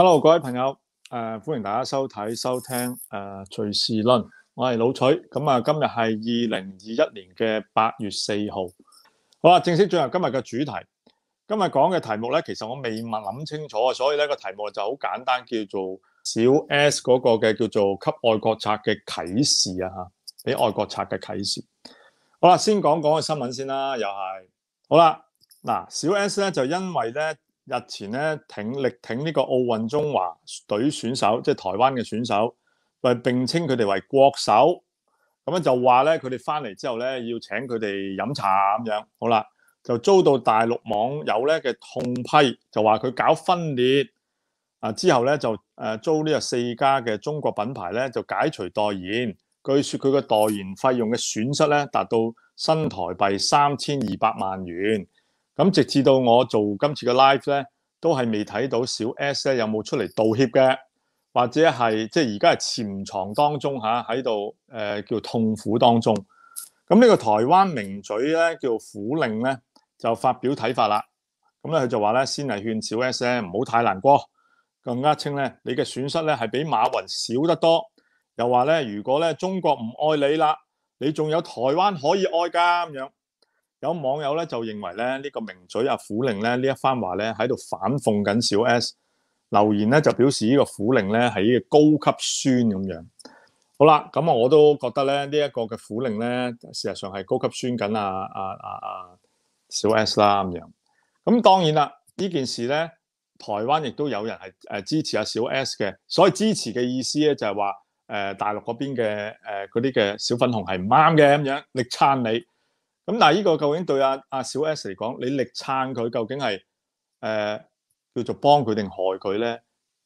hello，各位朋友，诶，欢迎大家收睇、收听，诶，随时论，我系老取，咁啊，今日系二零二一年嘅八月四号，好啦，正式进入今日嘅主题。今日讲嘅题目咧，其实我未谂清楚啊，所以咧个题目就好简单，叫做小 S 嗰个嘅叫做给外国贼嘅启示啊，吓，俾外国贼嘅启示。好啦，先讲讲个新闻先啦，又系，好啦，嗱，小 S 咧就因为咧。日前咧挺力挺呢個奧運中華隊選手，即系台灣嘅選手，為並稱佢哋為國手。咁樣就話咧，佢哋翻嚟之後咧，要請佢哋飲茶咁樣。好啦，就遭到大陸網友咧嘅痛批，就話佢搞分裂。啊，之後咧就诶租呢個四家嘅中國品牌咧，就解除代言。據說佢個代言費用嘅損失咧，達到新台幣三千二百萬元。咁直至到我做今次嘅 live 咧，都系未睇到小 S 咧有冇出嚟道歉嘅，或者系即系而家系潜藏当中吓，喺度诶叫痛苦当中。咁呢个台灣名嘴咧叫苦令咧就發表睇法啦。咁咧佢就話咧先系勸小 S 咧唔好太難過，更加称咧你嘅損失咧係比馬雲少得多。又話咧如果咧中國唔愛你啦，你仲有台灣可以愛㗎咁樣。有网友咧就认为咧呢个名嘴阿苦令咧呢一番话咧喺度反讽紧小 S，留言咧就表示呢个苦令咧系呢高级酸咁样。好啦，咁啊我都觉得咧呢一个嘅苦令咧事实上系高级酸紧阿啊啊啊小 S 啦咁样。咁当然啦，呢件事咧台湾亦都有人系诶支持阿小 S 嘅，所以支持嘅意思咧就系话诶大陆嗰边嘅诶嗰啲嘅小粉红系唔啱嘅咁样，力撑你。咁但系呢個究竟對阿阿小 S 嚟講，你力撐佢究竟係誒叫做幫佢定害佢咧？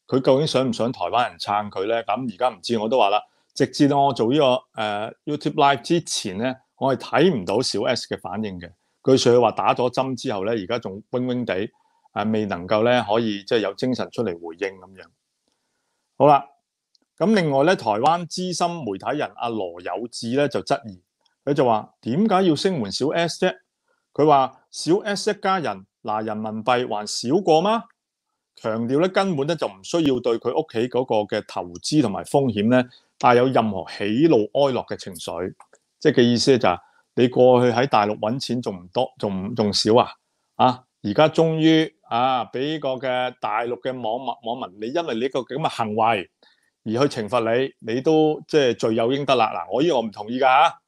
佢究竟想唔想台灣人撐佢咧？咁而家唔知我都話啦，直至到我做呢個誒 YouTube Live 之前咧，我係睇唔到小 S 嘅反應嘅。據佢話打咗針之後咧，而家仲嗡嗡地，誒未能夠咧可以即係有精神出嚟回應咁樣。好啦，咁另外咧，台灣資深媒體人阿羅有志咧就質疑。佢就话点解要升援小 S 啫？佢话小 S 一家人嗱，人民币还少过吗？强调咧根本咧就唔需要对佢屋企嗰个嘅投资同埋风险咧带有任何喜怒哀乐嘅情绪，即系嘅意思就系你过去喺大陆揾钱仲唔多，仲仲少啊？啊，而家终于啊俾个嘅大陆嘅网民网民，你因为你个咁嘅行为而去惩罚你，你都即系罪有应得啦！嗱，我呢我唔同意噶吓。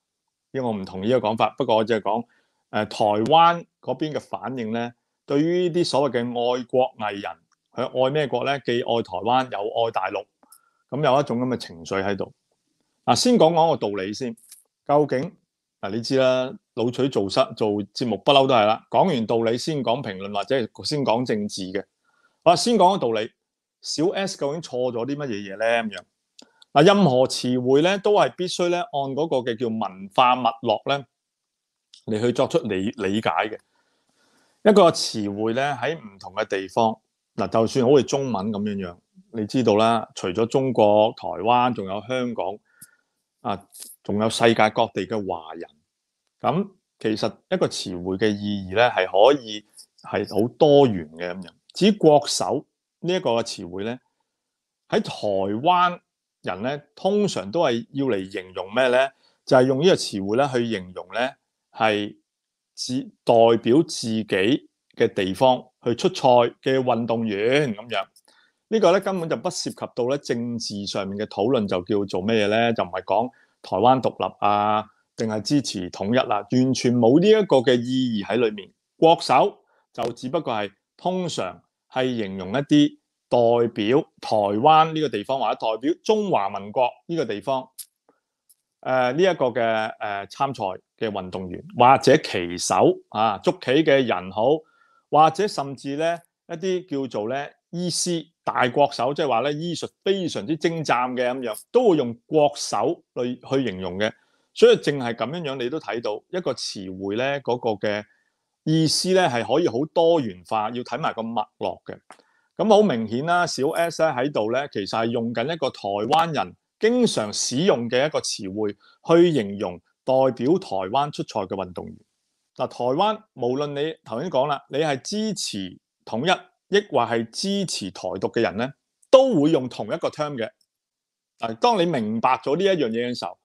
因我唔同意呢個講法，不過我只係講誒台灣嗰邊嘅反應咧。對於呢啲所謂嘅愛國藝人，佢愛咩國咧？既愛台灣又愛大陸，咁有一種咁嘅情緒喺度。嗱，先講講個道理先。究竟嗱，你知啦，老取做失做節目，不嬲都係啦。講完道理先講評論，或者先講政治嘅。好啦，先講個道理。小 S 究竟錯咗啲乜嘢嘢咧？咁樣。嗱，任何詞匯咧都係必須咧按嗰個嘅叫文化脈絡咧嚟去作出理理解嘅。一個詞匯咧喺唔同嘅地方，嗱就算好似中文咁樣樣，你知道啦，除咗中國、台灣，仲有香港，啊，仲有世界各地嘅華人。咁其實一個詞匯嘅意義咧係可以係好多元嘅咁樣。於國手呢一個嘅詞匯咧喺台灣。人咧通常都系要嚟形容咩咧？就系用呢个词汇咧去形容咧，系自代表自己嘅地方去出赛嘅运动员咁样。呢个咧根本就不涉及到咧政治上面嘅讨论，就叫做咩嘢咧？就唔系讲台湾独立啊，定系支持统一啦，完全冇呢一个嘅意义喺里面。国手就只不过系通常系形容一啲。代表台灣呢個地方或者代表中華民國呢個地方，誒呢一個嘅诶參賽嘅運動員或者棋手啊，捉棋嘅人好，或者甚至咧一啲叫做咧醫師大國手，即係話咧醫術非常之精湛嘅咁樣，都會用國手嚟去形容嘅。所以净係咁樣樣，你都睇到一個詞彙咧嗰個嘅意思咧係可以好多元化，要睇埋個脈絡嘅。咁好明顯啦，小 S 咧喺度咧，其實係用緊一個台灣人經常使用嘅一個詞匯去形容代表台灣出賽嘅運動員。嗱，台灣無論你頭先講啦，你係支持統一，抑或係支持台獨嘅人咧，都會用同一個 term 嘅。嗱，當你明白咗呢一樣嘢嘅時候，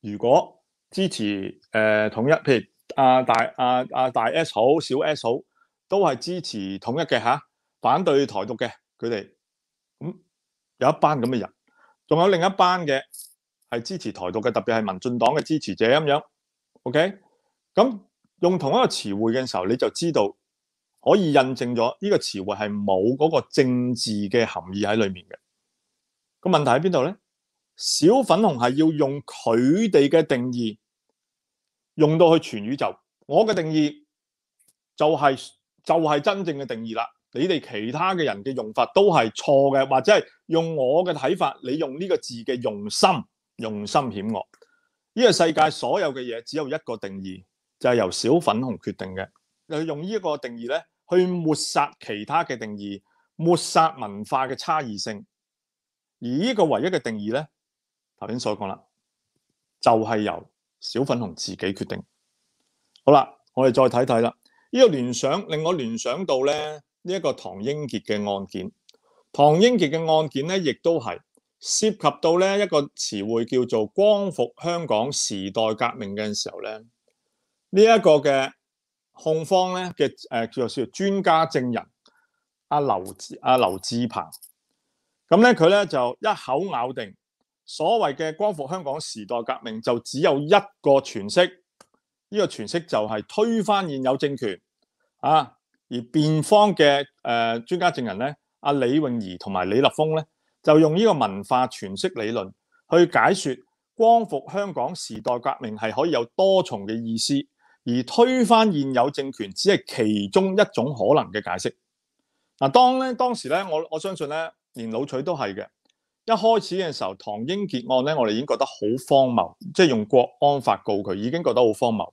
如果支持誒統一，譬如阿大阿阿大 S 好，小 S 好，都係支持統一嘅嚇。反对台独嘅佢哋，咁有一班咁嘅人，仲有另一班嘅系支持台独嘅，特别系民进党嘅支持者咁样。OK，咁用同一个词汇嘅时候，你就知道可以印证咗呢个词汇系冇嗰个政治嘅含义喺里面嘅。个问题喺边度咧？小粉红系要用佢哋嘅定义用到去全宇宙，我嘅定义就系就系真正嘅定义啦。你哋其他嘅人嘅用法都系错嘅，或者系用我嘅睇法，你用呢个字嘅用心，用心险恶。呢个世界所有嘅嘢只有一个定义，就系由小粉红决定嘅。就用呢一个定义咧，去抹杀其他嘅定义，抹杀文化嘅差异性。而呢个唯一嘅定义咧，头先所讲啦，就系由小粉红自己决定。好啦，我哋再睇睇啦。呢个联想令我联想到咧。呢一个唐英杰嘅案件，唐英杰嘅案件咧，亦都系涉及到咧一个词汇叫做光复香港时代革命嘅时候咧，呢一个嘅控方咧嘅诶，叫做专家证人阿刘阿刘志鹏，咁咧佢咧就一口咬定所谓嘅光复香港时代革命就只有一个诠释，呢个诠释就系推翻现有政权啊！而辯方嘅誒專家證人咧，阿李泳怡同埋李立峰咧，就用呢個文化傳释理論去解说光復香港時代革命係可以有多重嘅意思，而推翻現有政權只係其中一種可能嘅解釋。嗱，當咧当時咧，我我相信咧，連老取都係嘅。一開始嘅時候，唐英傑案咧，我哋已經覺得好荒謬，即係用國安法告佢，已經覺得好荒謬。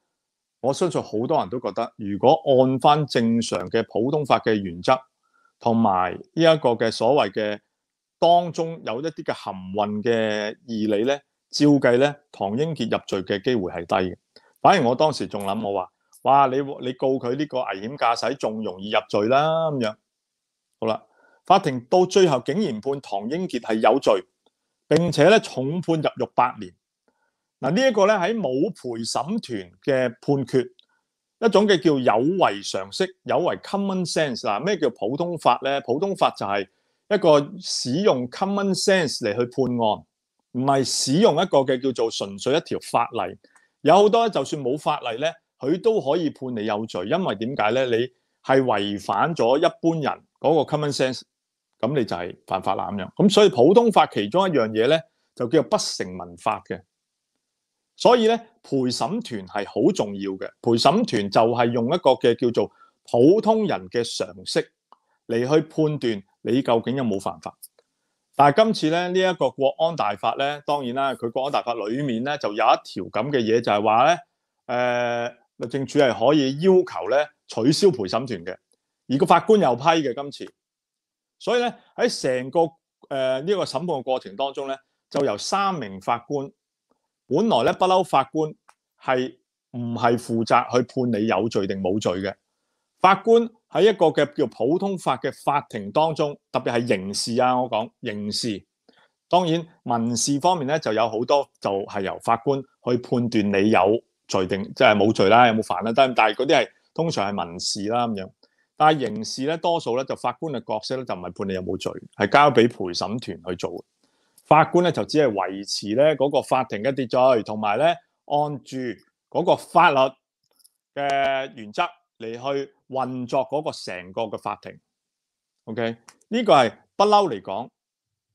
我相信好多人都覺得，如果按翻正常嘅普通法嘅原則，同埋呢一個嘅所謂嘅當中有一啲嘅含混嘅義理咧，照計咧，唐英傑入罪嘅機會係低嘅。反而我當時仲諗我話：，哇，你你告佢呢個危險駕駛仲容易入罪啦咁樣。好啦，法庭到最後竟然判唐英傑係有罪，並且咧重判入獄八年。嗱呢一個咧喺冇陪審團嘅判決，一種嘅叫有為常識，有為 common sense。嗱咩叫普通法咧？普通法就係一個使用 common sense 嚟去判案，唔係使用一個嘅叫做純粹一條法例。有好多就算冇法例咧，佢都可以判你有罪，因為點解咧？你係違反咗一般人嗰個 common sense，咁你就係犯法啦咁咁所以普通法其中一樣嘢咧，就叫做不成文法嘅。所以咧陪审团系好重要嘅，陪审团就系用一个嘅叫做普通人嘅常识嚟去判断你究竟有冇犯法。但系今次咧呢一个国安大法咧，当然啦，佢国安大法里面咧就有一条咁嘅嘢，就系话咧，诶，律政署系可以要求咧取消陪审团嘅，而个法官又批嘅今次。所以咧喺成个诶呢个审判嘅过程当中咧，就由三名法官。本来咧不嬲，法官系唔系負責去判你有罪定冇罪嘅？法官喺一個嘅叫普通法嘅法庭當中，特別係刑事啊，我講刑事。當然民事方面咧就有好多就係由法官去判斷你有罪定即係冇罪啦，有冇犯啦。但係嗰啲係通常係民事啦咁樣。但係刑事咧，多數咧就法官嘅角色咧就唔係判你有冇罪，係交俾陪審團去做。法官咧就只系维持咧嗰个法庭嘅秩序，同埋咧按住嗰个法律嘅原则嚟去运作嗰个成个嘅法庭。OK，呢个系不嬲嚟讲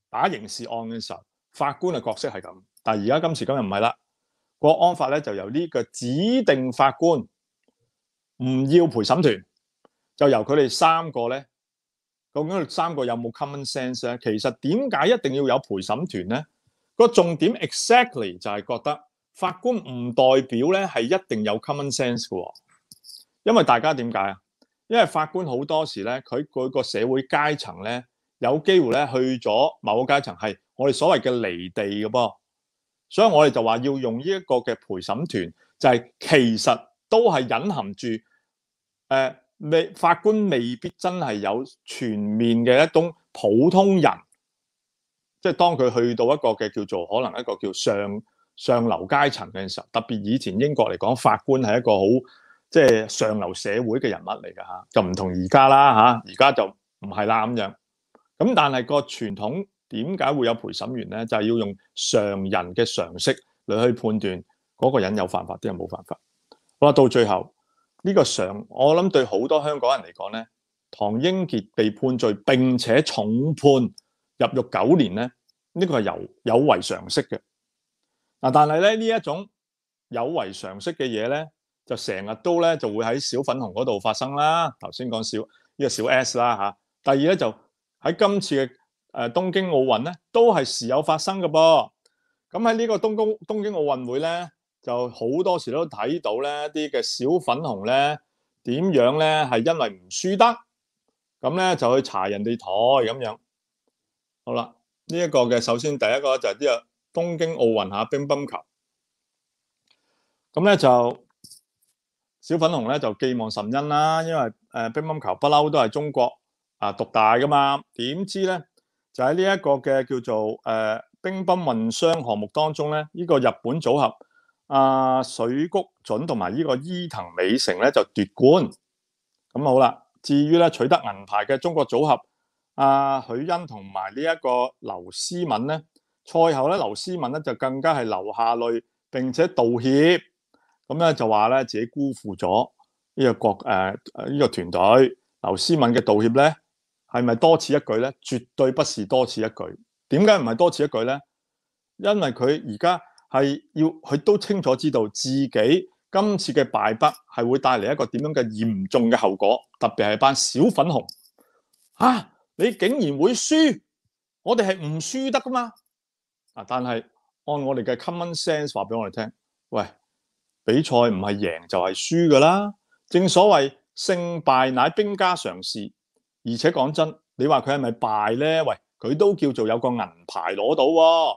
打刑事案嘅时候，法官嘅角色系咁。但系而家今时今日唔系啦，国安法咧就由呢个指定法官，唔要陪审团，就由佢哋三个咧。究竟三個有冇 common sense 咧？其實點解一定要有陪審團咧？個重點 exactly 就係覺得法官唔代表咧係一定有 common sense 嘅喎，因為大家點解啊？因為法官好多時咧，佢佢個社會階層咧有機會咧去咗某階層係我哋所謂嘅離地嘅噃，所以我哋就話要用呢一個嘅陪審團，就係其實都係隱含住誒。未法官未必真系有全面嘅一种普通人，即系当佢去到一个嘅叫做可能一个叫上上流阶层嘅时候，特别以前英国嚟讲，法官系一个好即系上流社会嘅人物嚟噶吓，就唔同而家啦吓，而家就唔系啦咁样。咁但系个传统点解会有陪审员咧？就系要用常人嘅常识嚟去判断嗰个人有犯法啲系冇犯法。好啦，到最后。呢個常，我諗對好多香港人嚟講咧，唐英傑被判罪並且重判入獄九年咧，呢個係有有违常識嘅。嗱，但係咧呢一種有违常識嘅嘢咧，就成日都咧就會喺小粉紅嗰度發生啦。頭先講小呢個小 S 啦吓，第二咧就喺今次嘅誒東京奧運咧，都係時有發生嘅噃。咁喺呢個東京东京奧運會咧。就好多时都睇到咧，啲嘅小粉红咧，点样咧系因为唔输得，咁咧就去查人哋台咁样。好啦，呢一个嘅首先第一个就系呢个东京奥运下乒乓球，咁咧就小粉红咧就寄望神恩啦，因为诶乒乓球不嬲都系中国啊独大噶嘛，点知咧就喺呢一个嘅叫做诶乒乓混双项目当中咧，呢个日本组合。阿水谷准同埋呢个伊藤美诚咧就夺冠，咁好啦。至于咧取得银牌嘅中国组合阿许昕同埋呢一个刘诗敏咧，赛后咧刘诗敏咧就更加系流下泪，并且道歉。咁咧就话咧自己辜负咗呢个国诶呢个团队。刘诗敏嘅道歉咧系咪多此一举咧？绝对不是多此一举。点解唔系多此一举咧？因为佢而家。系要佢都清楚知道自己今次嘅败北系会带嚟一个点样嘅严重嘅后果，特别系班小粉红，啊！你竟然会输，我哋系唔输得噶嘛？啊！但系按我哋嘅 common sense 话俾我哋听，喂，比赛唔系赢就系输噶啦，正所谓胜败乃兵家常事。而且讲真，你话佢系咪败咧？喂，佢都叫做有个银牌攞到喎。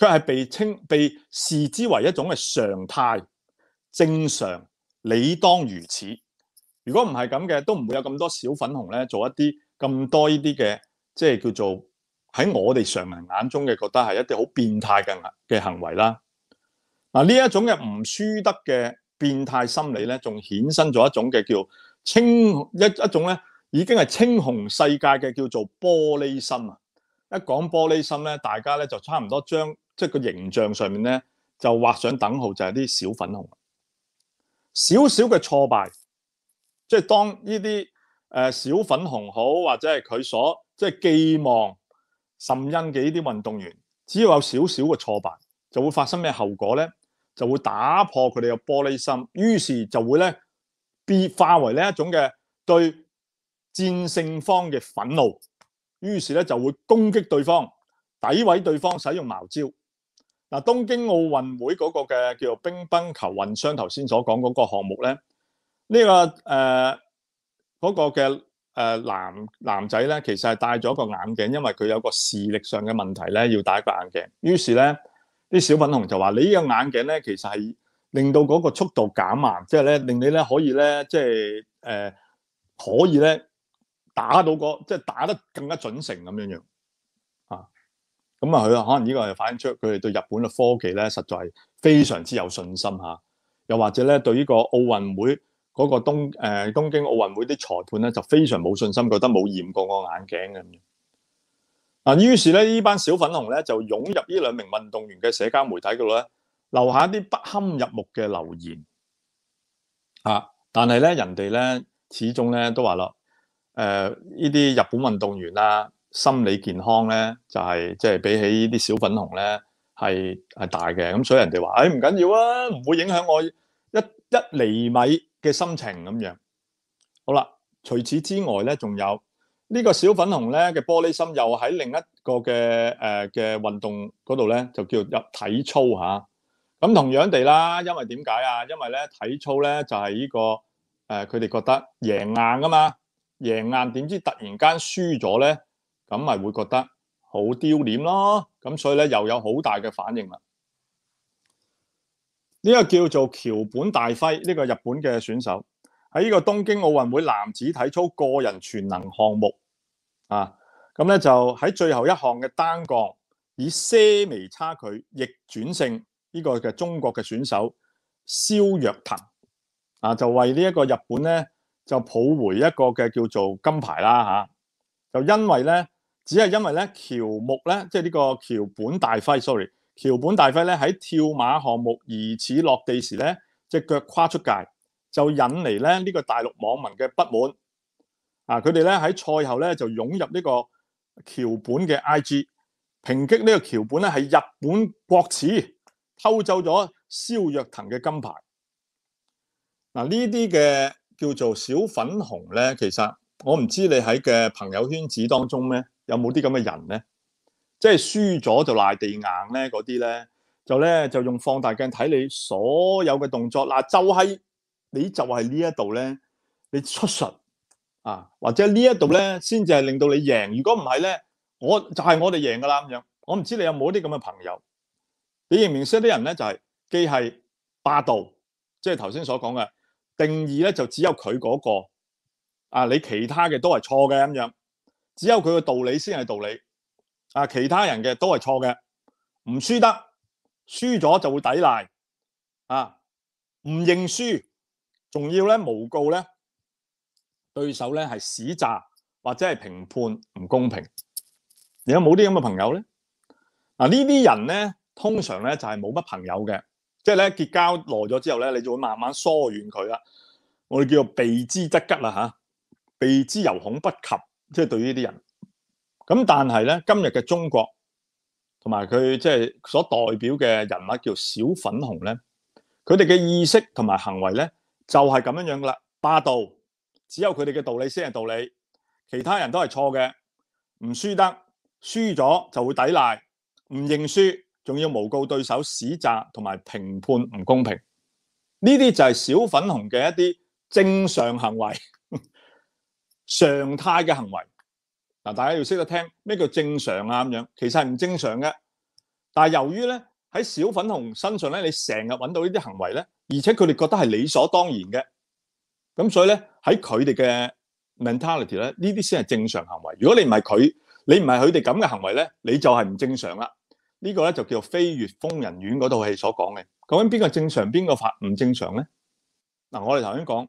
佢係被称被視之為一種嘅常態、正常、理當如此。如果唔係咁嘅，都唔會有咁多小粉紅咧做一啲咁多呢啲嘅，即係叫做喺我哋常人眼中嘅，覺得係一啲好變態嘅嘅行為啦。嗱，呢一種嘅唔輸得嘅變態心理咧，仲衍生咗一種嘅叫青一一種咧，已經係青紅世界嘅叫做玻璃心啊！一講玻璃心咧，大家咧就差唔多將即係個形象上面咧，就畫上等號，就係啲小粉紅。少少嘅挫敗，即係當呢啲誒小粉紅好，或者係佢所即係寄望、甚恩嘅呢啲運動員，只要有少少嘅挫敗，就會發生咩後果咧？就會打破佢哋嘅玻璃心，於是就會咧變化為呢一種嘅對戰勝方嘅憤怒，於是咧就會攻擊對方、詆毀對方、使用矛招。嗱，東京奧運會嗰個嘅叫做乒乓球混雙，頭先所講嗰個項目咧，呢個誒嗰個嘅誒男男仔咧，其實係戴咗個眼鏡，因為佢有個視力上嘅問題咧，要戴一個眼鏡。於是咧，啲小粉紅就話：你呢個眼鏡咧，其實係令到嗰個速度減慢，即係咧令你咧可以咧，即係誒可以咧打到個即係打得更加準成咁樣樣。咁啊，佢可能呢个系反映出佢哋对日本嘅科技咧，实在非常之有信心吓。又或者咧，对呢个奥运会嗰个东诶东京奥运会啲裁判咧，就非常冇信心，觉得冇验过个眼镜样。嗱，于是咧，呢班小粉红咧就涌入呢两名运动员嘅社交媒体嗰度咧，留下一啲不堪入目嘅留言啊！但系咧，人哋咧始终咧都话咯，诶，呢啲日本运动员啦。心理健康咧就系即系比起呢啲小粉红咧系系大嘅，咁所以人哋话诶唔紧要啊，唔会影响我一一厘米嘅心情咁样。好啦，除此之外咧，仲有呢个小粉红咧嘅玻璃心又喺另一个嘅诶嘅运动嗰度咧，就叫入体操吓。咁同样地啦，因为点解啊？因为咧体操咧就系呢个诶，佢哋觉得赢硬噶嘛，赢硬点知突然间输咗咧。咁咪会觉得好丢脸咯，咁所以咧又有好大嘅反应啦。呢个叫做桥本大辉，呢个日本嘅选手喺呢个东京奥运会男子体操个人全能项目啊，咁咧就喺最后一项嘅单杠，以些微差距逆转胜呢个嘅中国嘅选手肖若腾啊，就为呢一个日本咧就抱回一个嘅叫做金牌啦吓，就因为咧。只係因為咧，橋木咧，即係呢個橋本大輝，sorry，橋本大輝咧喺跳馬項目疑似落地時咧，只腳跨出界，就引嚟咧呢個大陸網民嘅不滿。啊，佢哋咧喺賽後咧就湧入呢個橋本嘅 I G，抨擊呢個橋本咧係日本國恥，偷走咗蕭若騰嘅金牌。嗱，呢啲嘅叫做小粉紅咧，其實我唔知你喺嘅朋友圈子當中咩？有冇啲咁嘅人咧？即系输咗就赖地硬咧，嗰啲咧就咧就用放大镜睇你所有嘅动作。嗱，就系你就系呢一度咧，你出神啊，或者呢一度咧先至系令到你赢。如果唔系咧，我就系我哋赢噶啦咁样。我唔知你有冇啲咁嘅朋友，你认唔认识啲人咧？就系既系霸道，即系头先所讲嘅定义咧，就只有佢嗰个啊，你其他嘅都系错嘅咁样。只有佢嘅道理先系道理，啊！其他人嘅都系错嘅，唔输得，输咗就会抵赖，啊！唔认输，仲要咧诬告咧对手咧系使诈或者系评判唔公平。你有冇啲咁嘅朋友咧？嗱呢啲人咧通常咧就系冇乜朋友嘅，即系咧结交耐咗之后咧，你就会慢慢疏远佢啦。我哋叫做避之则吉啦吓，避之犹恐不及。即系对于呢啲人，咁但系咧，今日嘅中国同埋佢即系所代表嘅人物叫小粉红咧，佢哋嘅意识同埋行为咧就系咁样样噶啦，霸道，只有佢哋嘅道理先系道理，其他人都系错嘅，唔输得，输咗就会抵赖，唔认输，仲要诬告对手使责同埋评判唔公平，呢啲就系小粉红嘅一啲正常行为。常态嘅行为，嗱大家要识得听咩叫正常啊咁样，其实系唔正常嘅。但系由于咧喺小粉红身上咧，你成日揾到呢啲行为咧，而且佢哋觉得系理所当然嘅，咁所以咧喺佢哋嘅 mentality 咧，呢啲先系正常行为。如果你唔系佢，你唔系佢哋咁嘅行为咧，你就系唔正常啦。呢个咧就叫《飞越疯人院》嗰套戏所讲嘅。究竟边个正常，边个发唔正常咧？嗱，我哋头先讲。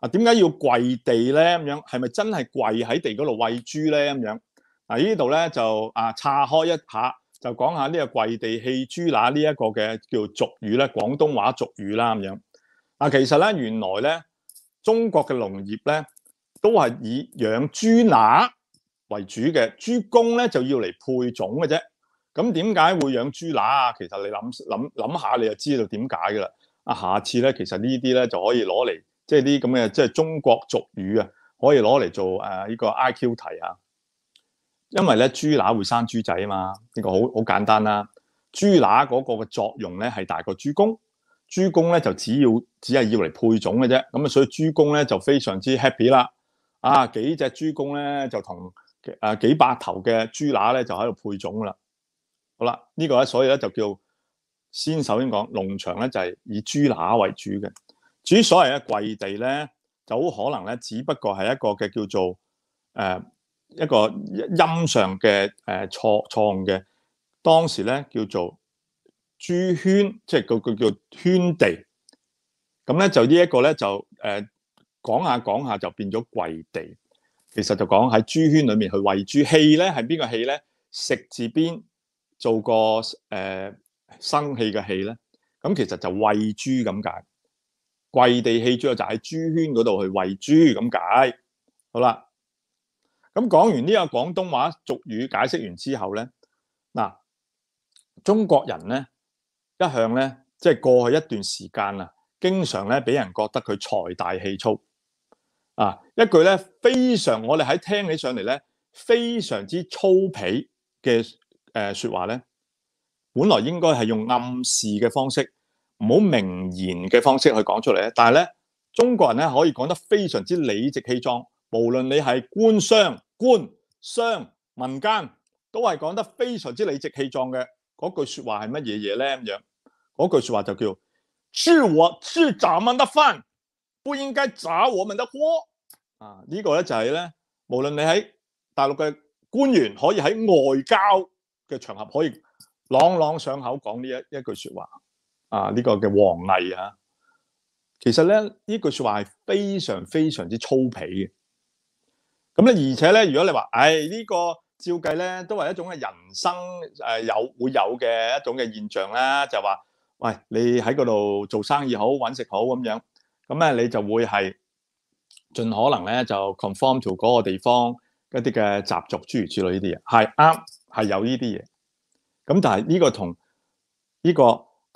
啊，點解要跪地咧？咁樣係咪真係跪喺地嗰度喂豬咧？咁樣嗱，呢度咧就啊，岔開一下，就講下呢個跪地棄豬乸呢一個嘅叫俗語咧，廣東話俗語啦咁樣。啊，其實咧，原來咧，中國嘅農業咧都係以養豬乸為主嘅，豬公咧就要嚟配種嘅啫。咁點解會養豬乸啊？其實你諗諗諗下，你就知道點解噶啦。啊，下次咧，其實呢啲咧就可以攞嚟。即係啲咁嘅，即係中國俗語啊，可以攞嚟做誒呢個 I Q 題啊。因為咧，豬乸會生豬仔啊嘛，呢個好好簡單啦。豬乸嗰個嘅作用咧係大過豬公，豬公咧就只要只係要嚟配種嘅啫。咁啊，所以豬公咧就非常之 happy 啦。啊，幾隻豬公咧就同誒幾百頭嘅豬乸咧就喺度配種啦。好啦，呢個咧，所以咧就叫先首先講農場咧就係以豬乸為主嘅。至于所谓嘅跪地咧，就好可能咧，只不过系一个嘅叫做诶一个音上嘅诶错创嘅，当时咧叫做猪圈，即系个个叫圈地，咁咧就呢一个咧就诶讲下讲下就变咗跪地，其实就讲喺猪圈里面去喂猪气咧，系边个气咧？食字边做个诶生气嘅气咧，咁其实就喂猪咁解。跪地气猪，就喺猪圈嗰度去喂猪咁解。好啦，咁讲完呢个广东话俗语解释完之后咧，嗱，中国人咧一向咧，即系过去一段时间啊，经常咧俾人觉得佢财大气粗啊。一句咧非常，我哋喺听起上嚟咧非常之粗鄙嘅诶说话咧，本来应该系用暗示嘅方式。唔好名言嘅方式去讲出嚟咧，但系咧，中国人咧可以讲得非常之理直气壮。无论你系官商、官商、民间，都系讲得非常之理直气壮嘅。嗰句说话系乜嘢嘢咧？咁样嗰句说话就叫：，输我输，咱们得翻，不应该找我们的锅。啊，呢个咧就系咧，无论你喺大陆嘅官员，可以喺外交嘅场合，可以朗朗上口讲呢一一句说话。啊！呢個嘅王毅啊，其實咧呢句说話係非常非常之粗鄙嘅。咁咧，而且咧，如果你話，唉，呢個照計咧都係一種嘅人生誒，有會有嘅一種嘅現象啦，就話，喂，你喺嗰度做生意好，揾食好咁樣，咁咧你就會係盡可能咧就 conform to 嗰個地方一啲嘅習俗，諸如此類呢啲嘢，係啱，係有呢啲嘢。咁但係呢個同呢個。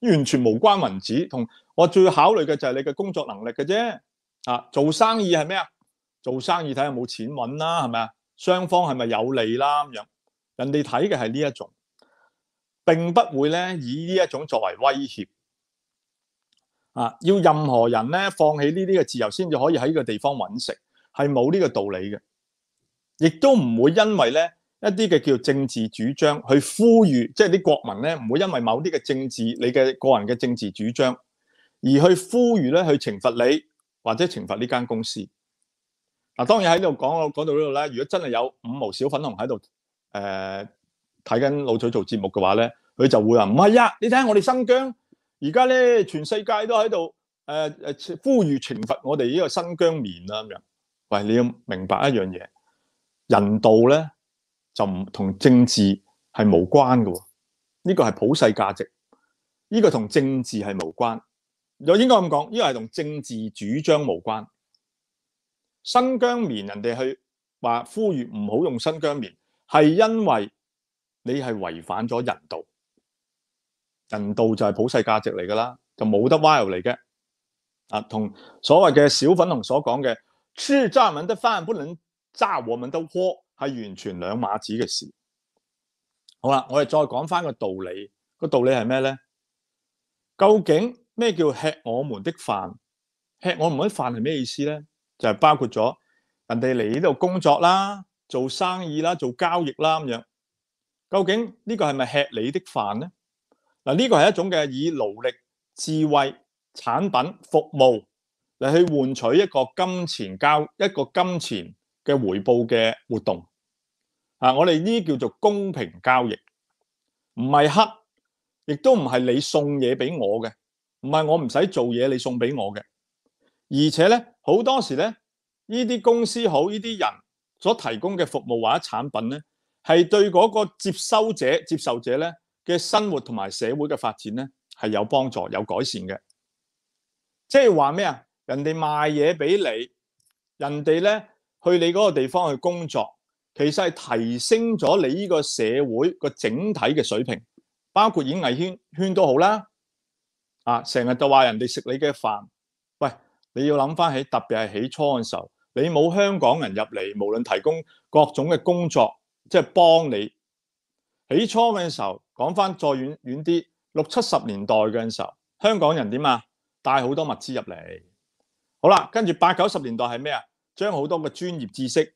完全无关文字，同我最考虑嘅就系你嘅工作能力嘅啫。啊，做生意系咩啊？做生意睇下有冇钱揾啦，系咪啊？双方系咪有利啦咁样？人哋睇嘅系呢一种，并不会咧以呢一种作为威胁。啊，要任何人咧放弃呢啲嘅自由先至可以喺呢个地方揾食，系冇呢个道理嘅，亦都唔会因为咧。一啲嘅叫政治主张，去呼吁，即系啲国民咧，唔会因为某啲嘅政治，你嘅个人嘅政治主张，而去呼吁咧去惩罚你，或者惩罚呢间公司。嗱，当然喺度讲我到呢度咧，如果真系有五毛小粉红喺度，诶，睇紧老彩做节目嘅话咧，佢就会话唔系呀，你睇下我哋新疆，而家咧全世界都喺度，诶诶呼吁惩罚我哋呢个新疆棉啦咁样。喂，你要明白一样嘢，人道咧。就唔同政治係無關嘅，呢個係普世價值，呢個同政治係無關，又應該咁講，呢個係同政治主張無關。新疆棉人哋去話呼籲唔好用新疆棉，係因為你係違反咗人道，人道就係普世價值嚟噶啦，就冇得 while 嚟嘅。啊，同所謂嘅小粉紅所講嘅，出揸文得翻，不能揸我们的鍋。系完全两码子嘅事。好啦，我哋再讲翻个道理。个道理系咩咧？究竟咩叫吃我们的饭？吃我们的饭系咩意思咧？就系包括咗人哋嚟呢度工作啦、做生意啦、做交易啦咁样。究竟呢个系咪吃你的饭咧？嗱，呢个系一种嘅以劳力、智慧、产品、服务嚟去换取一个金钱交一个金钱嘅回报嘅活动。啊！我哋呢啲叫做公平交易，唔系黑，亦都唔系你送嘢俾我嘅，唔系我唔使做嘢你送俾我嘅。而且咧，好多时咧，呢啲公司好，呢啲人所提供嘅服务或者产品咧，系对嗰个接收者、接受者咧嘅生活同埋社会嘅发展咧，系有帮助、有改善嘅。即系话咩啊？人哋卖嘢俾你，人哋咧去你嗰个地方去工作。其實係提升咗你呢個社會個整體嘅水平，包括演藝圈圈都好啦。啊，成日就話人哋食你嘅飯，喂，你要諗翻起，特別係起初嘅時候，你冇香港人入嚟，無論提供各種嘅工作，即係幫你起初嘅時候。講翻再遠遠啲，六七十年代嘅時候，香港人點啊，帶好多物資入嚟。好啦，跟住八九十年代係咩啊？將好多嘅專業知識。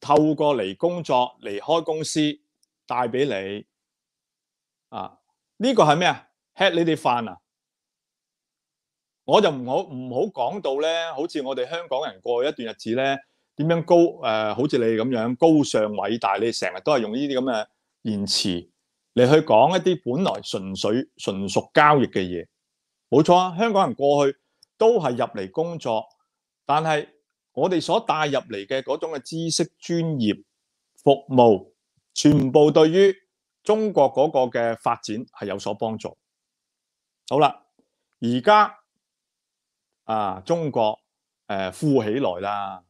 透过嚟工作，离开公司，带俾你啊！呢个系咩啊？吃你啲饭啊？我就唔好唔好讲到咧，好似我哋香港人过去一段日子咧，点样高诶？好似你咁样高尚伟大，你成日都系用呢啲咁嘅言辞嚟去讲一啲本来纯粹纯属交易嘅嘢，冇错啊！香港人过去都系入嚟工作，但系。我哋所帶入嚟嘅嗰種嘅知識、專業、服務，全部對於中國嗰個嘅發展係有所幫助。好啦，而家啊，中國誒富起來啦，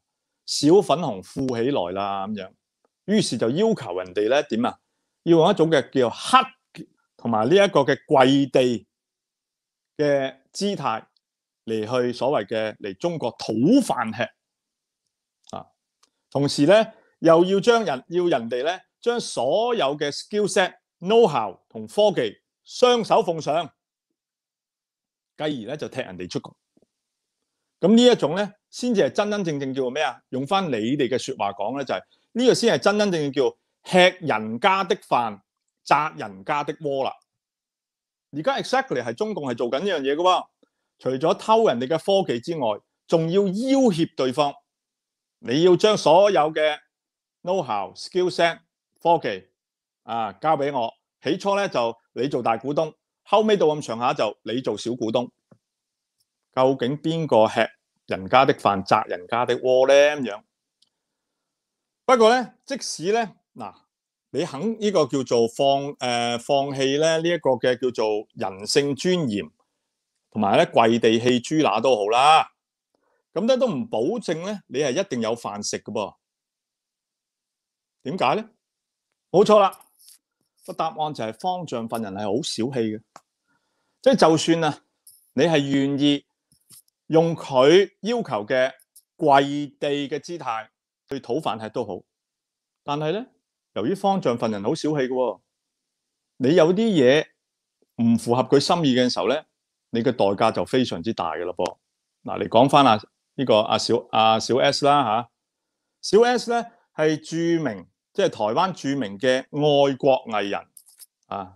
小粉紅富起來啦咁樣，於是就要求人哋咧點啊，要用一種嘅叫黑同埋呢一個嘅跪地嘅姿態嚟去所謂嘅嚟中國討飯吃。同时咧，又要将人要人哋咧，将所有嘅 skill set、know how 同科技双手奉上，继而咧就踢人哋出局。咁呢一种咧，先至系真真正正叫做咩啊？用翻你哋嘅说话讲咧，就系呢个先系真真正正叫吃人家的饭，砸人家的鍋啦。而家 exactly 系中共系做紧呢样嘢嘅喎，除咗偷人哋嘅科技之外，仲要要挟对方。你要将所有嘅 know-how、skill-set、科技啊交俾我，起初咧就你做大股东，后尾到咁长下就你做小股东。究竟边个吃人家的饭，砸人家的锅咧咁样？不过咧，即使咧嗱，你肯呢个叫做放诶放弃咧呢一个嘅叫做人性尊严，同埋咧跪地弃猪乸都好啦。咁咧都唔保證咧，你係一定有飯食嘅噃？點解咧？冇錯啦，個答案就係方丈份人係好小氣嘅。即系就算啊，你係願意用佢要求嘅跪地嘅姿態去討飯吃都好，但係咧，由於方丈份人好小氣嘅喎，你有啲嘢唔符合佢心意嘅時候咧，你嘅代價就非常之大嘅啦噃。嗱，你講翻啊！呢個阿小阿小 S 啦吓，小 S 咧係著名，即係台灣著名嘅愛國藝人啊！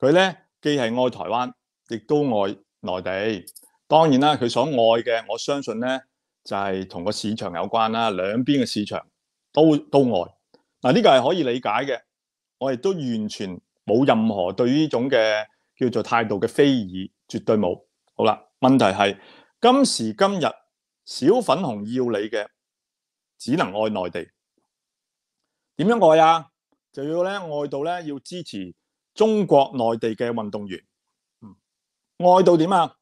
佢咧既係愛台灣，亦都愛內地。當然啦，佢所愛嘅，我相信咧就係同個市場有關啦，兩邊嘅市場都都愛嗱，呢個係可以理解嘅。我亦都完全冇任何對呢種嘅叫做態度嘅非議，絕對冇。好啦，問題係今時今日。小粉紅要你嘅只能愛內地，點樣愛啊？就要咧愛到咧要支持中國內地嘅運動員。嗯，愛到點啊？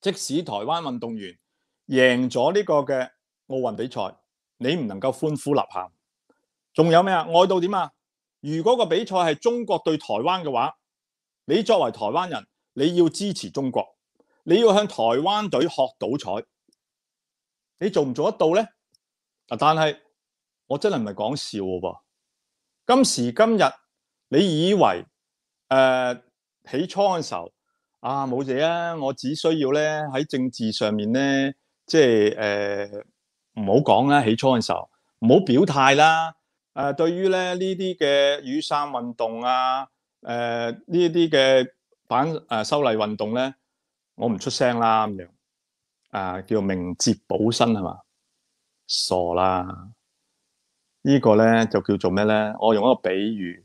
即使台灣運動員贏咗呢個嘅奧運比賽，你唔能夠歡呼立喊。仲有咩啊？愛到點啊？如果個比賽係中國對台灣嘅話，你作為台灣人，你要支持中國，你要向台灣隊学賭彩。你做唔做得到咧？啊！但系我真系唔系讲笑喎噃。今时今日，你以为诶起初嘅时候啊冇嘢啊？我只需要咧喺政治上面咧，即系诶唔好讲啦。起初嘅时候，唔好表态啦。诶，对于咧呢啲嘅雨伞运动啊，诶呢啲嘅反诶修例运动咧，我唔出声啦咁样。啊，叫明哲保身系嘛？傻啦！呢个咧就叫做咩咧？我用一个比喻，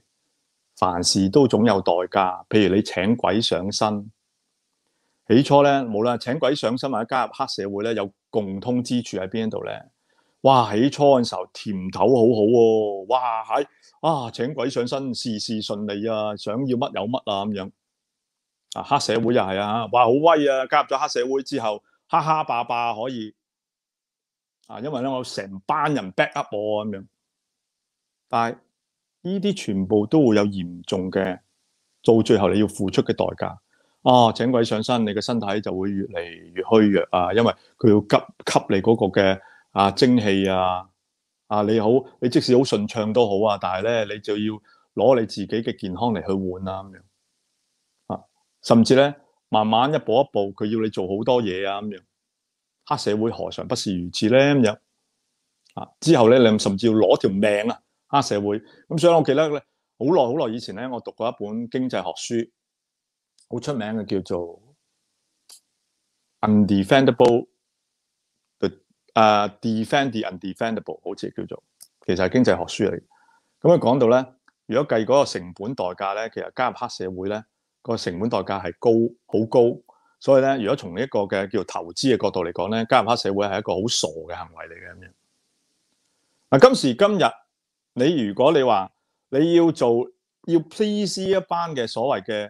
凡事都总有代价。譬如你请鬼上身，起初咧冇啦，请鬼上身或者加入黑社会咧，有共通之处喺边度咧？哇！起初嘅时候甜头好好喎，哇喺啊，请鬼上身事事顺利啊，想要乜有乜啊咁样。啊，黑社会又系啊，哇，好威啊！加入咗黑社会之后。哈哈霸霸可以啊，因为咧我成班人 back up 我咁样，但系呢啲全部都会有严重嘅，到最后你要付出嘅代价。哦，请鬼上身，你嘅身体就会越嚟越虚弱啊，因为佢要吸吸你嗰个嘅啊精气啊。啊，你好，你即使好顺畅都好啊，但系咧你就要攞你自己嘅健康嚟去换啊咁样啊，甚至咧。慢慢一步一步，佢要你做好多嘢啊咁样。黑社會何尝不是如此咧？咁样啊，之後咧，你甚至要攞條命啊！黑社會咁，所以我記得咧，好耐好耐以前咧，我讀過一本經濟學書，好出名嘅叫做《Undefendable》。诶，《Defend the Undefendable》好似叫做，其實係經濟學書嚟。咁佢講到咧，如果計嗰個成本代價咧，其實加入黑社會咧。个成本代价系高，好高，所以咧，如果从一个嘅叫投资嘅角度嚟讲咧，加入黑社会系一个好傻嘅行为嚟嘅咁样。嗱，今时今日，你如果你话你要做要 please 一班嘅所谓嘅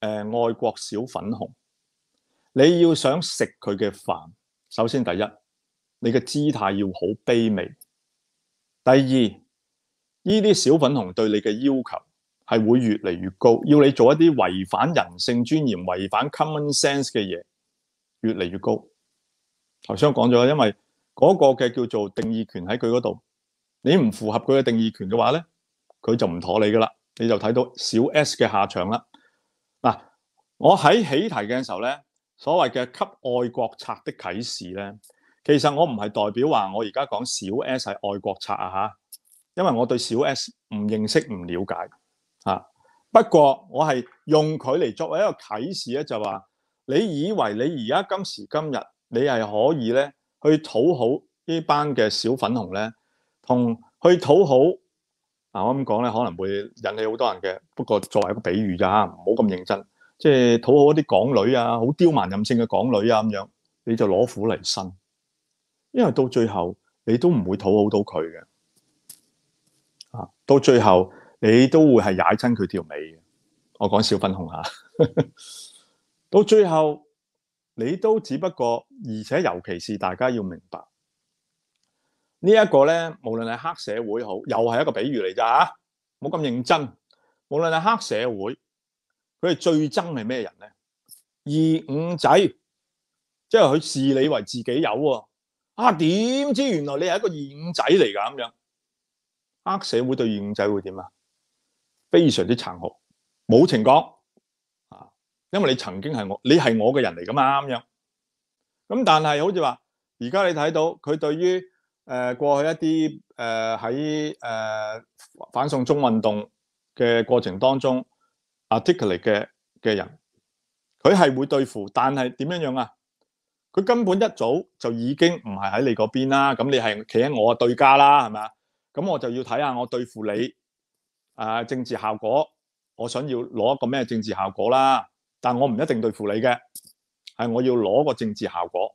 诶爱国小粉红，你要想食佢嘅饭，首先第一，你嘅姿态要好卑微；，第二，呢啲小粉红对你嘅要求。系会越嚟越高，要你做一啲违反人性尊严、违反 common sense 嘅嘢，越嚟越高。头先讲咗，因为嗰个嘅叫做定义权喺佢嗰度，你唔符合佢嘅定义权嘅话咧，佢就唔妥你噶啦。你就睇到小 S 嘅下场啦。嗱，我喺起题嘅时候咧，所谓嘅给愛国策的启示咧，其实我唔系代表话我而家讲小 S 系愛国策啊吓，因为我对小 S 唔认识唔了解。啊！不过我系用佢嚟作为一个启示咧，就话你以为你而家今时今日你系可以咧去讨好呢班嘅小粉红咧，同去讨好啊！我咁讲咧，可能会引起好多人嘅。不过作为一个比喻咋，吓，唔好咁认真，即系讨好一啲港女啊，好刁蛮任性嘅港女啊咁样，你就攞苦嚟身，因为到最后你都唔会讨好到佢嘅。啊，到最后。你都会系踩亲佢条尾嘅，我讲小分红吓。到最后你都只不过，而且尤其是大家要明白呢一个咧，无论系黑社会好，又系一个比喻嚟咋吓，冇咁认真。无论系黑社会，佢最憎系咩人咧？二五仔，即系佢视你为自己有喎。啊，点知原来你系一个二五仔嚟噶咁样？黑社会对二五仔会点啊？非常之残酷，冇情讲啊！因为你曾经系我，你系我嘅人嚟噶嘛咁样。咁但系好似话，而家你睇到佢对于诶过去一啲诶喺诶反送中运动嘅过程当中 article 嘅嘅人，佢系会对付，但系点样样啊？佢根本一早就已经唔系喺你嗰边啦。咁你系企喺我嘅对家啦，系咪啊？咁我就要睇下我对付你。啊，政治效果，我想要攞个咩政治效果啦？但我唔一定对付你嘅，系我要攞个政治效果。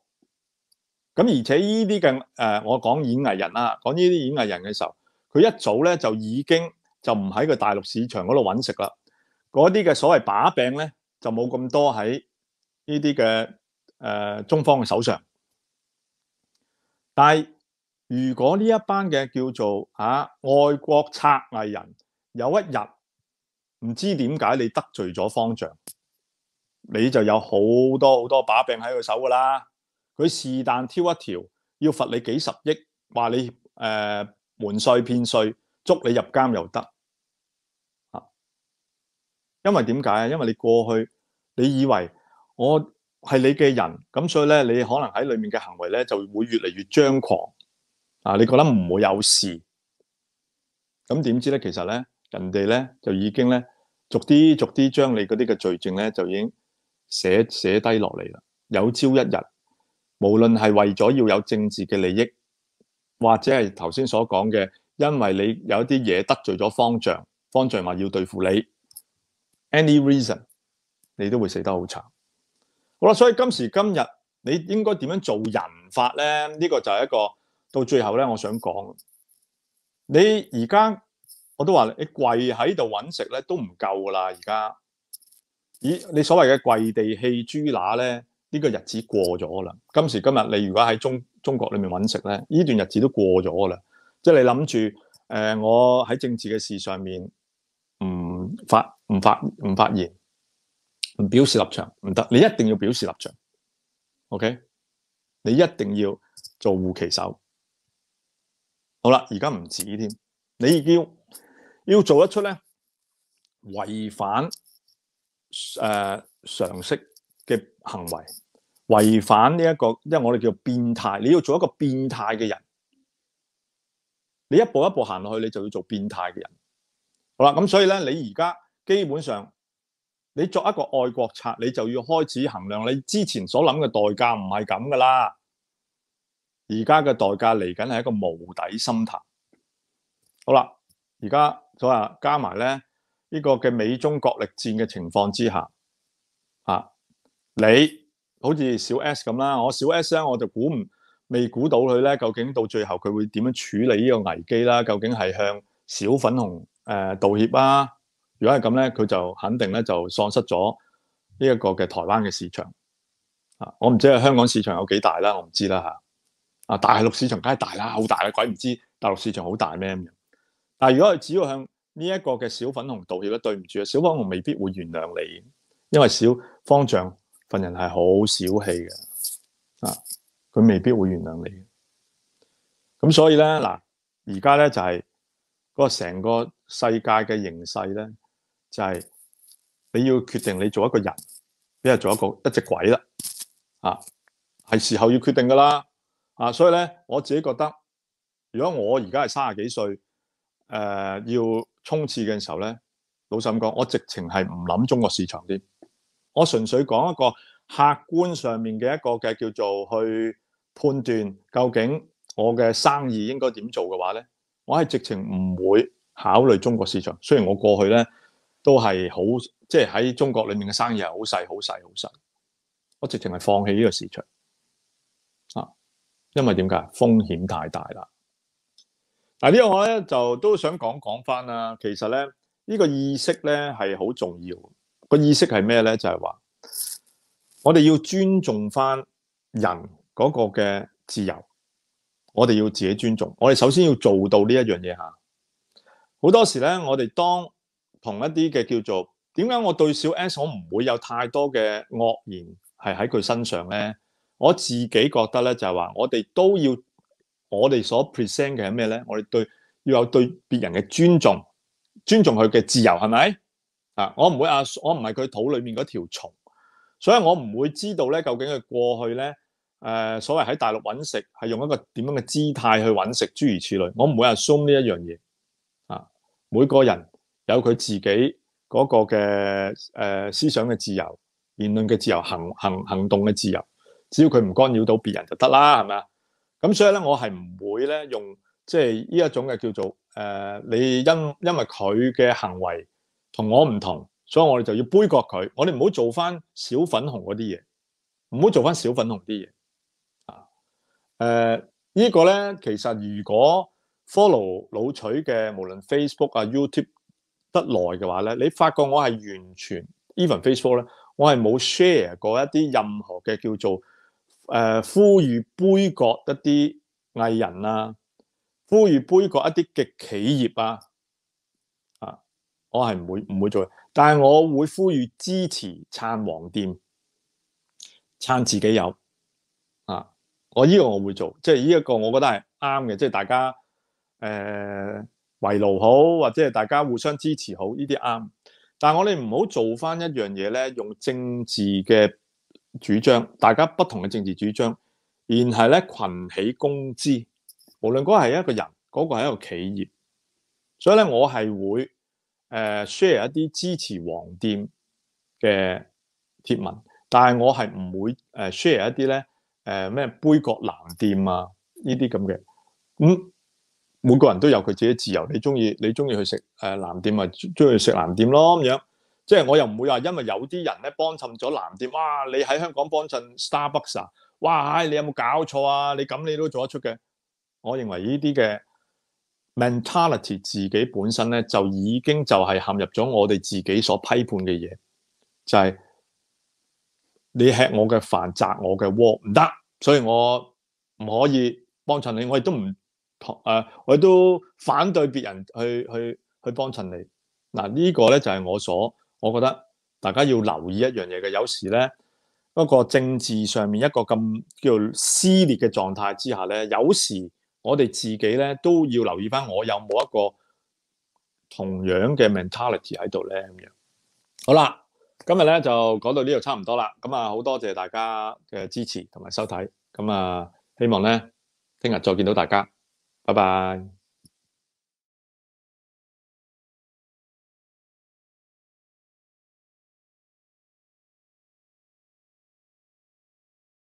咁而且呢啲嘅诶，我講演藝人啦，講呢啲演藝人嘅時候，佢一早咧就已經就唔喺個大陸市場嗰度揾食啦。嗰啲嘅所謂把柄咧，就冇咁多喺呢啲嘅诶中方嘅手上。但係如果呢一班嘅叫做啊，外國策藝人，有一日唔知点解你得罪咗方丈，你就有好多好多把柄喺佢手噶啦。佢是但挑一条，要罚你几十亿，话你诶瞒税骗税，捉你入监又得啊！因为点解啊？因为你过去你以为我系你嘅人，咁所以咧，你可能喺里面嘅行为咧就会越嚟越张狂啊！你觉得唔会有事，咁点知咧？其实咧。人哋咧就已經咧，逐啲逐啲將你嗰啲嘅罪證咧，就已經寫写低落嚟啦。有朝一日，無論係為咗要有政治嘅利益，或者係頭先所講嘅，因為你有一啲嘢得罪咗方丈，方丈話要對付你，any reason，你都會死得好惨。好啦，所以今時今日，你應該點樣做人法咧？呢個就係一個到最後咧，我想講，你而家。我都话你跪喺度揾食咧都唔够噶啦，而家咦？你所谓嘅跪地弃猪乸咧，呢个日子过咗啦。今时今日，你如果喺中中国里面揾食咧，呢段日子都过咗啦。即系你谂住诶，我喺政治嘅事上面唔发唔发唔发言，唔表示立场唔得。你一定要表示立场，OK？你一定要做护旗手。好啦，而家唔止添，你已经。要做一出咧，違反誒常識嘅行為，違反呢一個，因為我哋叫變態。你要做一個變態嘅人，你一步一步行落去，你就要做變態嘅人。好啦，咁所以咧，你而家基本上你作一個愛國策，你就要開始衡量你之前所諗嘅代價唔係咁噶啦。而家嘅代價嚟緊係一個無底深潭。好啦，而家。所啊，加埋咧呢個嘅美中國力戰嘅情況之下，啊，你好似小 S 咁啦，我小 S 咧我就估唔未估到佢咧究竟到最後佢會點樣處理呢個危機啦？究竟係向小粉紅誒道歉啊？如果係咁咧，佢就肯定咧就喪失咗呢一個嘅台灣嘅市場啊！我唔知啊，香港市場有幾大啦，我唔知啦吓啊！大陸市場梗係大啦，好大啦，鬼唔知大陸市場好大咩咁。嗱，如果佢只要向呢一個嘅小粉紅道歉咧，對唔住啊，小粉紅未必會原諒你，因為小方丈份人係好小氣嘅，啊，佢未必會原諒你。咁所以咧，嗱，而家咧就係嗰個成個世界嘅形勢咧，就係你要決定你做一個人，你係做一個一只鬼啦，啊，係時候要決定噶啦，啊，所以咧我自己覺得，如果我而家係卅幾歲。诶，要冲刺嘅时候咧，老实咁讲，我直情系唔谂中国市场啲，我纯粹讲一个客观上面嘅一个嘅叫做去判断究竟我嘅生意应该点做嘅话咧，我系直情唔会考虑中国市场。虽然我过去咧都系好，即系喺中国里面嘅生意系好细、好细、好细，我直情系放弃呢个市场啊，因为点解风险太大啦？嗱呢个咧就都想讲讲翻啦，其实咧呢个意识咧系好重要。个意识系咩咧？就系话我哋要尊重翻人嗰个嘅自由，我哋要自己尊重。我哋首先要做到呢一样嘢吓。好多时咧，我哋当同一啲嘅叫做点解我对小 S 我唔会有太多嘅恶言系喺佢身上咧？我自己觉得咧就系话，我哋都要。我哋所 present 嘅系咩咧？我哋對要有對別人嘅尊重，尊重佢嘅自由，係咪啊？我唔會啊，我唔係佢肚裏面嗰條蟲，所以我唔會知道咧究竟佢過去咧誒所謂喺大陸揾食係用一個點樣嘅姿態去揾食，諸如此類。我唔會阿 sum 呢一樣嘢啊，每個人有佢自己嗰個嘅誒思想嘅自由、言論嘅自由、行行行動嘅自由，只要佢唔干擾到別人就得啦，係咪啊？咁所以咧，我係唔會咧用即系呢一種嘅叫做誒，你因因為佢嘅行為同我唔同，所以我哋就要杯葛佢。我哋唔好做翻小粉紅嗰啲嘢，唔好做翻小粉紅啲嘢啊！誒，依個咧其實如果 follow 老取嘅，無論 Facebook 啊 YouTube 得耐嘅話咧，你發覺我係完全 even f a c e o o k 咧，我係冇 share 過一啲任何嘅叫做。诶，呼吁杯葛一啲艺人啊，呼吁杯葛一啲嘅企业啊，啊，我系唔会唔会做嘅。但系我会呼吁支持撐黃店，撐自己有啊，我呢个我会做，即系呢一个我觉得系啱嘅，即系大家诶围炉好，或者系大家互相支持好，呢啲啱。但系我哋唔好做翻一样嘢咧，用政治嘅。主张，大家不同嘅政治主张，然系咧群起攻之，无论嗰系一个人，嗰个系一个企业，所以咧我系会诶 share 一啲支持黄店嘅贴文，但系我系唔会诶 share 一啲咧诶咩杯葛蓝店啊呢啲咁嘅，咁每个人都有佢自己自由，你中意你中意去食诶蓝店咪中意食蓝店咯咁样。即系我又唔会话，因为有啲人咧帮衬咗藍店，哇！你喺香港帮衬 Starbucks，哇！你有冇搞错啊？你咁你都做得出嘅？我认为呢啲嘅 mentality 自己本身咧就已经就系陷入咗我哋自己所批判嘅嘢，就系你吃我嘅饭砸我嘅锅唔得，所以我唔可以帮衬你，我亦都唔同诶，我亦都反对别人去去去帮衬你。嗱呢个咧就系我所。我觉得大家要留意一样嘢嘅，有时咧一个政治上面一个咁叫撕裂嘅状态之下咧，有时我哋自己咧都要留意翻我有冇一个同样嘅 mentality 喺度咧咁样。好啦，今日咧就讲到呢度差唔多啦。咁啊，好多谢大家嘅支持同埋收睇。咁啊，希望咧听日再见到大家，拜拜。